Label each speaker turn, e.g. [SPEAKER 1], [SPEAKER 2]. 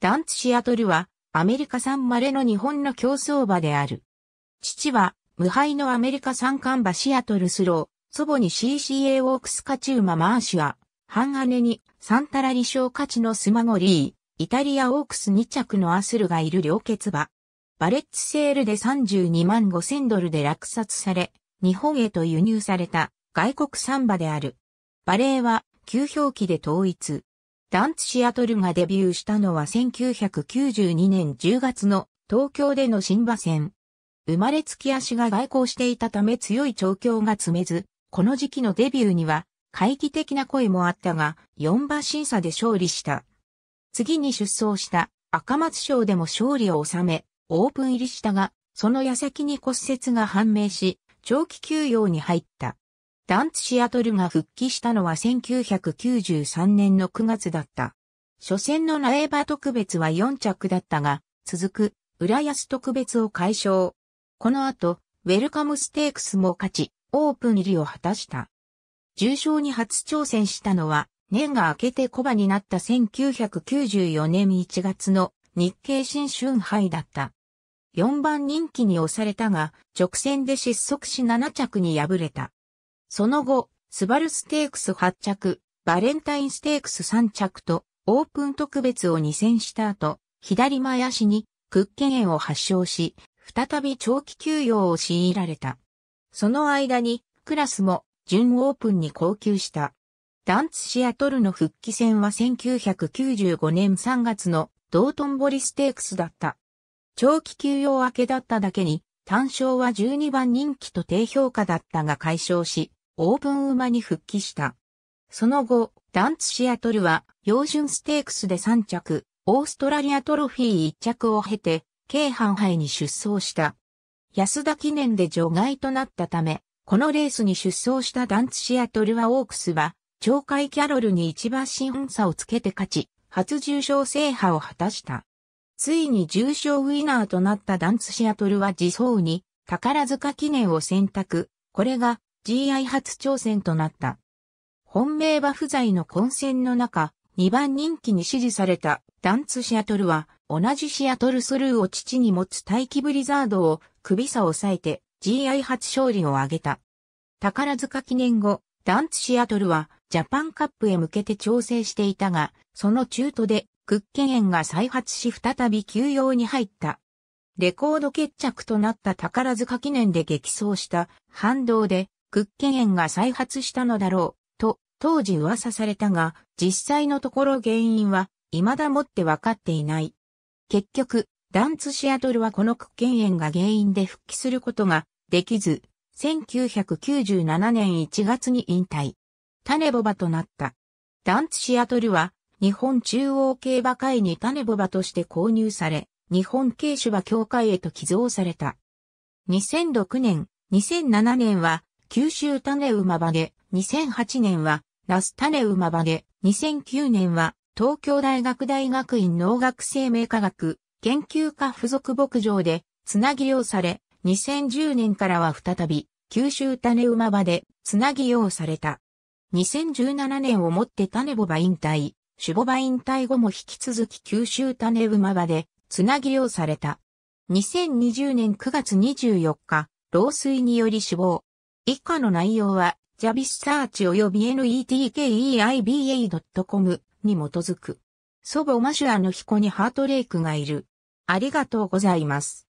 [SPEAKER 1] ダンツシアトルはアメリカ産稀の日本の競争馬である。父は無敗のアメリカ産ン馬シアトルスロー、祖母に CCA オークス勝ち馬マーシア、半姉にサンタラリ賞勝ちのスマゴリー、イタリアオークス2着のアスルがいる両血馬。バレッツセールで32万5千ドルで落札され、日本へと輸入された外国産馬である。バレーは旧表記で統一。ダンツシアトルがデビューしたのは1992年10月の東京での新馬戦。生まれつき足が外交していたため強い調教が詰めず、この時期のデビューには会議的な声もあったが、4馬審査で勝利した。次に出走した赤松賞でも勝利を収め、オープン入りしたが、その矢先に骨折が判明し、長期休養に入った。ダンツシアトルが復帰したのは1993年の9月だった。初戦の苗場特別は4着だったが、続く、浦安特別を解消。この後、ウェルカムステークスも勝ち、オープン入りを果たした。重賞に初挑戦したのは、年が明けてコバになった1994年1月の日経新春杯だった。4番人気に押されたが、直線で失速し7着に敗れた。その後、スバルステークス8着、バレンタインステークス3着と、オープン特別を2戦した後、左前足に、屈腱炎を発症し、再び長期休養を強いられた。その間に、クラスも、準オープンに降級した。ダンツシアトルの復帰戦は1995年3月の道頓堀ステークスだった。長期休養明けだっただけに、単勝は12番人気と低評価だったが解消し、オープン馬に復帰した。その後、ダンツシアトルは、洋準ステークスで3着、オーストラリアトロフィー1着を経て、京阪杯に出走した。安田記念で除外となったため、このレースに出走したダンツシアトルはオークスは、鳥海キャロルに一番新差をつけて勝ち、初重賞制覇を果たした。ついに重賞ウィナーとなったダンツシアトルは自走に、宝塚記念を選択。これが GI 初挑戦となった。本命馬不在の混戦の中、2番人気に支持されたダンツシアトルは、同じシアトルスルーを父に持つ大気ブリザードを首差を抑えて GI 初勝利を挙げた。宝塚記念後、ダンツシアトルはジャパンカップへ向けて調整していたが、その中途でクッケン園が再発し再び休養に入った。レコード決着となった宝塚記念で激走した反動でクッケ園が再発したのだろう、と当時噂されたが、実際のところ原因は未だもって分かっていない。結局、ダンツシアトルはこのクッケ園が原因で復帰することができず、1997年1月に引退。種ボバとなった。ダンツシアトルは日本中央競馬会に種ボバとして購入され、日本軽種馬協会へと寄贈された。2006年、2007年は九州種馬場で、2008年は、那須種馬場で、2009年は、東京大学大学院農学生命科学研究科附属牧場で、つなぎうされ、2010年からは再び、九州種馬場で、つなぎうされた。2017年をもって種ボバ引退、種ボバ引退後も引き続き九州種馬場で、つなぎうされた。2020年9月24日、老衰により死亡。以下の内容はジャビス s ーチ及び netkeiba.com に基づく。祖母マシュアの彦にハートレイクがいる。ありがとうございます。